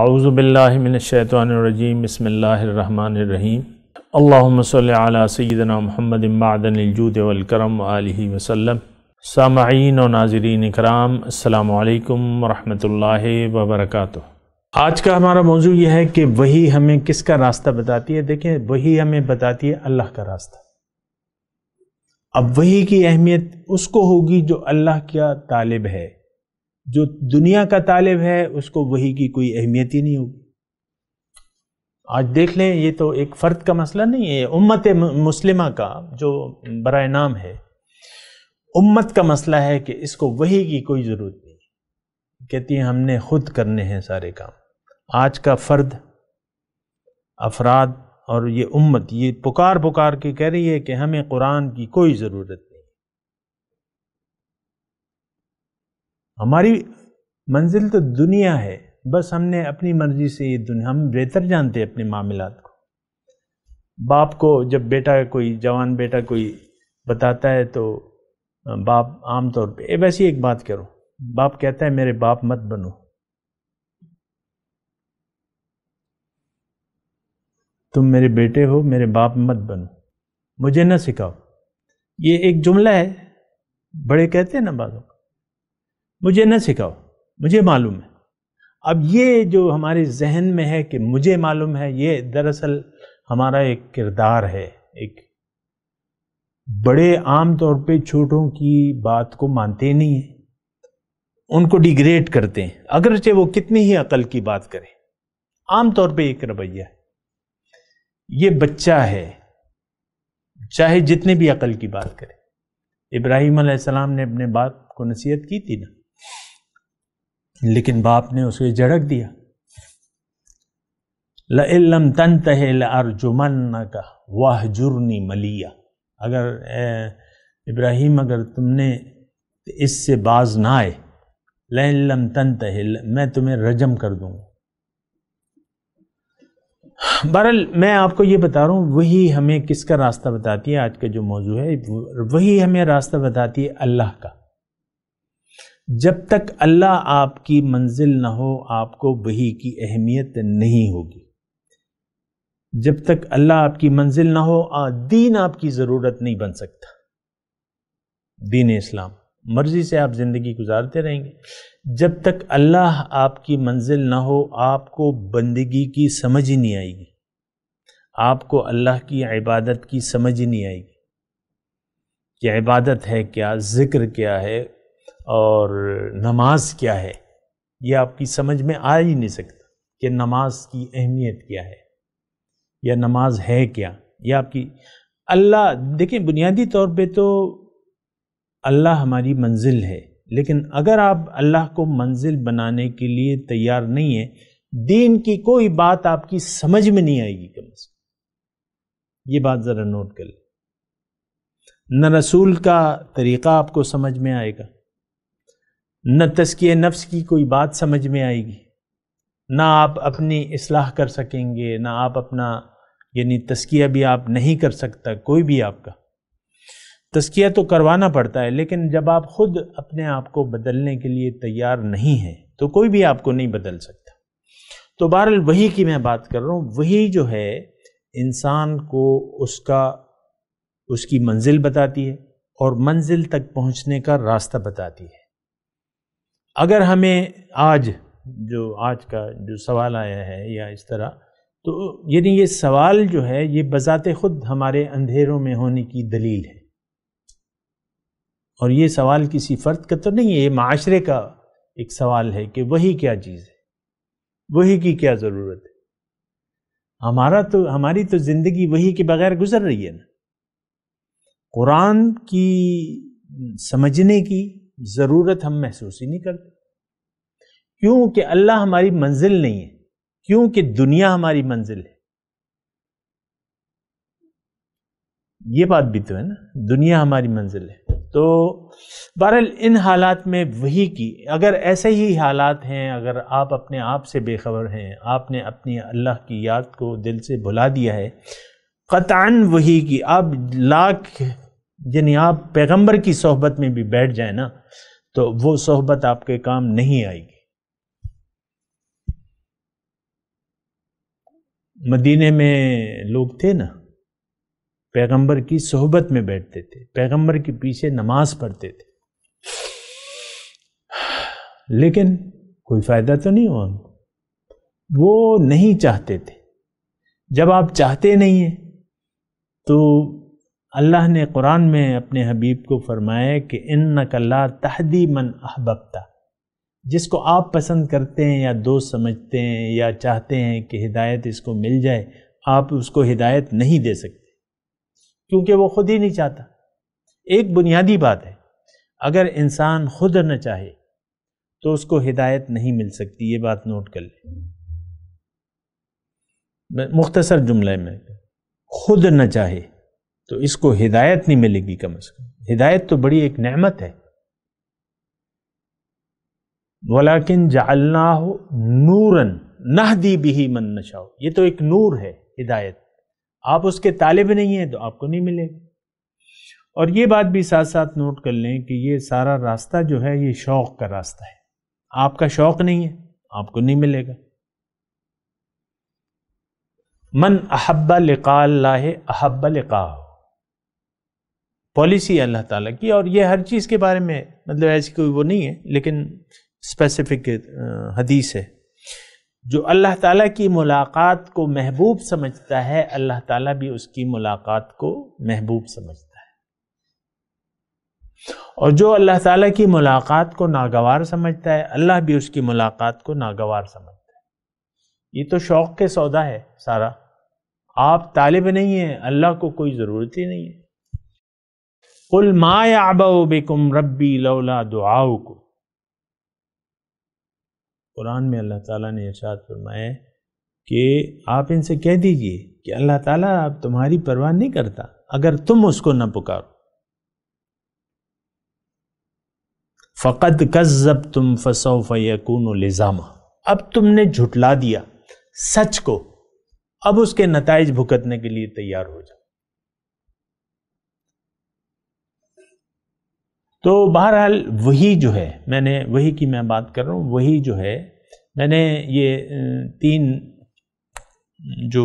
اعوذ باللہ من الشیطان الرجیم بسم اللہ الرحمن الرحیم اللہم صلی علی سیدنا محمد معدن الجود والکرم وآلہ علیہ وسلم سامعین و ناظرین اکرام السلام علیکم ورحمت اللہ وبرکاتہ آج کا ہمارا موضوع یہ ہے کہ وہی ہمیں کس کا راستہ بتاتی ہے دیکھیں وہی ہمیں بتاتی ہے اللہ کا راستہ اب وہی کی اہمیت اس کو ہوگی جو اللہ کا طالب ہے جو دنیا کا طالب ہے اس کو وہی کی کوئی اہمیت ہی نہیں ہوگی آج دیکھ لیں یہ تو ایک فرد کا مسئلہ نہیں ہے امت مسلمہ کا جو برائے نام ہے امت کا مسئلہ ہے کہ اس کو وہی کی کوئی ضرورت نہیں کہتی ہیں ہم نے خود کرنے ہیں سارے کام آج کا فرد افراد اور یہ امت یہ پکار پکار کے کہہ رہی ہے کہ ہمیں قرآن کی کوئی ضرورت نہیں ہماری منزل تو دنیا ہے بس ہم نے اپنی مرضی سے یہ دنیا ہم بہتر جانتے ہیں اپنے معاملات کو باپ کو جب بیٹا کوئی جوان بیٹا کوئی بتاتا ہے تو باپ عام طور پہ ویسی ایک بات کرو باپ کہتا ہے میرے باپ مت بنو تم میرے بیٹے ہو میرے باپ مت بنو مجھے نہ سکھاؤ یہ ایک جملہ ہے بڑے کہتے ہیں نا بالوں مجھے نہ سکھاؤ مجھے معلوم ہے اب یہ جو ہمارے ذہن میں ہے کہ مجھے معلوم ہے یہ دراصل ہمارا ایک کردار ہے ایک بڑے عام طور پہ چھوٹوں کی بات کو مانتے نہیں ہیں ان کو ڈیگریڈ کرتے ہیں اگرچہ وہ کتنی ہی عقل کی بات کرے عام طور پہ ایک رویہ ہے یہ بچہ ہے چاہے جتنے بھی عقل کی بات کرے ابراہیم علیہ السلام نے اپنے بات کو نصیحت کی تھی نا لیکن باپ نے اسے جڑک دیا لم تن لر لرجمن کا واہ جرنی ملیا اگر ابراہیم اگر تم نے اس سے باز نہ آئے لم تہ میں تمہیں رجم کر دوں گا برال میں آپ کو یہ بتا رہا ہوں وہی ہمیں کس کا راستہ بتاتی ہے آج کا جو موضوع ہے وہی ہمیں راستہ بتاتی ہے اللہ کا جب تک اللہ آپ کی منزل نہ ہو آپ کو وہی کی اہمیت نہیں ہوگی جب تک اللہ آپ کی منزل نہ ہو دین آپ کی ضرورت نہیں بن سکتا دین اسلام مرضی سے آپ زندگی گزارتے رہیں گے جب تک اللہ آپ کی منزل نہ ہو آپ کو بندگی کی سمجھ ہی نہیں آئے گی آپ کو اللہ کی عبادت کی سمجھ ہی نہیں آئے گی کہ عبادت ہے کیا ذکر کیا ہے اور نماز کیا ہے یہ آپ کی سمجھ میں آ ہی نہیں سکتا کہ نماز کی اہمیت کیا ہے یا نماز ہے کیا یہ آپ کی اللہ دیکھیں بنیادی طور پہ تو اللہ ہماری منزل ہے لیکن اگر آپ اللہ کو منزل بنانے کے لیے تیار نہیں ہیں دین کی کوئی بات آپ کی سمجھ میں نہیں آئے گی کم از کم یہ بات ذرا نوٹ کر لیں نہ رسول کا طریقہ آپ کو سمجھ میں آئے گا نہ تسکیہ نفس کی کوئی بات سمجھ میں آئے گی نہ آپ اپنی اصلاح کر سکیں گے نہ آپ اپنا یعنی تسکیہ بھی آپ نہیں کر سکتا کوئی بھی آپ کا تسکیہ تو کروانا پڑتا ہے لیکن جب آپ خود اپنے آپ کو بدلنے کے لیے تیار نہیں ہیں تو کوئی بھی آپ کو نہیں بدل سکتا تو بہرحال وہی کی میں بات کر رہا ہوں وہی جو ہے انسان کو اس کا اس کی منزل بتاتی ہے اور منزل تک پہنچنے کا راستہ بتاتی ہے اگر ہمیں آج جو آج کا جو سوال آیا ہے یا اس طرح تو یعنی یہ سوال جو ہے یہ بذات خود ہمارے اندھیروں میں ہونے کی دلیل ہے اور یہ سوال کسی فرد کا تو نہیں ہے یہ معاشرے کا ایک سوال ہے کہ وہی کیا چیز ہے وہی کی کیا ضرورت ہے ہمارا تو ہماری تو زندگی وہی کے بغیر گزر رہی ہے نا قرآن کی سمجھنے کی ضرورت ہم محسوس ہی نہیں کرتے کیونکہ اللہ ہماری منزل نہیں ہے کیونکہ دنیا ہماری منزل ہے یہ بات بھی تو ہے نا دنیا ہماری منزل ہے تو بہرحال ان حالات میں وہی کی اگر ایسے ہی حالات ہیں اگر آپ اپنے آپ سے بے خبر ہیں آپ نے اپنی اللہ کی یاد کو دل سے بھلا دیا ہے قطعاً وہی کی آپ لاکھ یعنی آپ پیغمبر کی صحبت میں بھی بیٹھ جائیں نا تو وہ صحبت آپ کے کام نہیں آئے گی مدینے میں لوگ تھے نا پیغمبر کی صحبت میں بیٹھتے تھے پیغمبر کے پیچھے نماز پڑھتے تھے لیکن کوئی فائدہ تو نہیں ہوا وہ نہیں چاہتے تھے جب آپ چاہتے نہیں ہیں تو اللہ نے قرآن میں اپنے حبیب کو فرمایا کہ ان نقل تحدی من احبتا جس کو آپ پسند کرتے ہیں یا دوست سمجھتے ہیں یا چاہتے ہیں کہ ہدایت اس کو مل جائے آپ اس کو ہدایت نہیں دے سکتے کیونکہ وہ خود ہی نہیں چاہتا ایک بنیادی بات ہے اگر انسان خود نہ چاہے تو اس کو ہدایت نہیں مل سکتی یہ بات نوٹ کر لیں مختصر جملے میں خود نہ چاہے تو اس کو ہدایت نہیں ملے گی کم از کم ہدایت تو بڑی ایک نعمت ہے دی بھی من نشاؤ یہ تو ایک نور ہے ہدایت آپ اس کے طالب نہیں ہیں تو آپ کو نہیں ملے گی اور یہ بات بھی ساتھ ساتھ نوٹ کر لیں کہ یہ سارا راستہ جو ہے یہ شوق کا راستہ ہے آپ کا شوق نہیں ہے آپ کو نہیں ملے گا من احب لقاء اللہ احب لقاء پالیسی ہے اللہ تعالیٰ کی اور یہ ہر چیز کے بارے میں مطلب ایسی کوئی وہ نہیں ہے لیکن اسپیسیفک حدیث ہے جو اللہ تعالیٰ کی ملاقات کو محبوب سمجھتا ہے اللہ تعالیٰ بھی اس کی ملاقات کو محبوب سمجھتا ہے اور جو اللہ تعالیٰ کی ملاقات کو ناگوار سمجھتا ہے اللہ بھی اس کی ملاقات کو ناگوار سمجھتا ہے یہ تو شوق کے سودا ہے سارا آپ طالب نہیں ہیں اللہ کو کوئی ضرورت ہی نہیں ہے قرآن میں اللہ تعالیٰ نے ارشاد فرمائے کہ آپ ان سے کہہ دیجئے کہ اللہ تعالیٰ آپ تمہاری پرواہ نہیں کرتا اگر تم اس کو نہ پکارو فقط کذب تم فسو فی و اب تم نے جھٹلا دیا سچ کو اب اس کے نتائج بھکتنے کے لیے تیار ہو جاؤ تو بہرحال وہی جو ہے میں نے وہی کی میں بات کر رہا ہوں وہی جو ہے میں نے یہ تین جو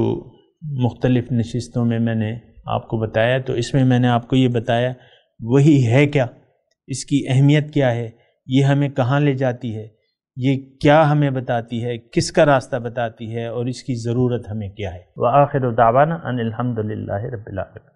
مختلف نشستوں میں میں نے آپ کو بتایا تو اس میں میں نے آپ کو یہ بتایا وہی ہے کیا اس کی اہمیت کیا ہے یہ ہمیں کہاں لے جاتی ہے یہ کیا ہمیں بتاتی ہے کس کا راستہ بتاتی ہے اور اس کی ضرورت ہمیں کیا ہے وآخر دعوانا ان الحمد للہ رب العالمین